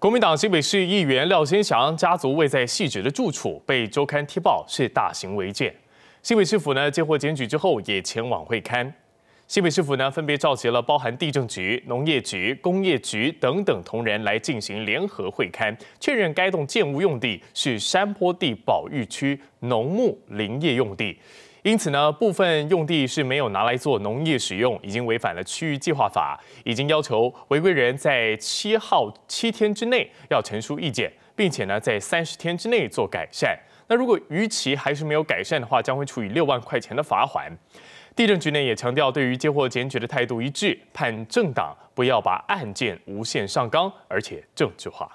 国民党新北市议员廖先祥家族位在汐止的住处被周刊踢爆是大型违建，新北市府呢接获检举之后也前往会勘。新北市府呢，分别召集了包含地政局、农业局、工业局等等同仁来进行联合会勘，确认该栋建物用地是山坡地保育区农牧林业用地，因此呢，部分用地是没有拿来做农业使用，已经违反了区域计划法，已经要求违规人在七号七天之内要陈述意见，并且呢，在三十天之内做改善。那如果逾期还是没有改善的话，将会处以六万块钱的罚款。地震局呢也强调，对于接获检举的态度一致，判政党不要把案件无限上纲，而且政治化。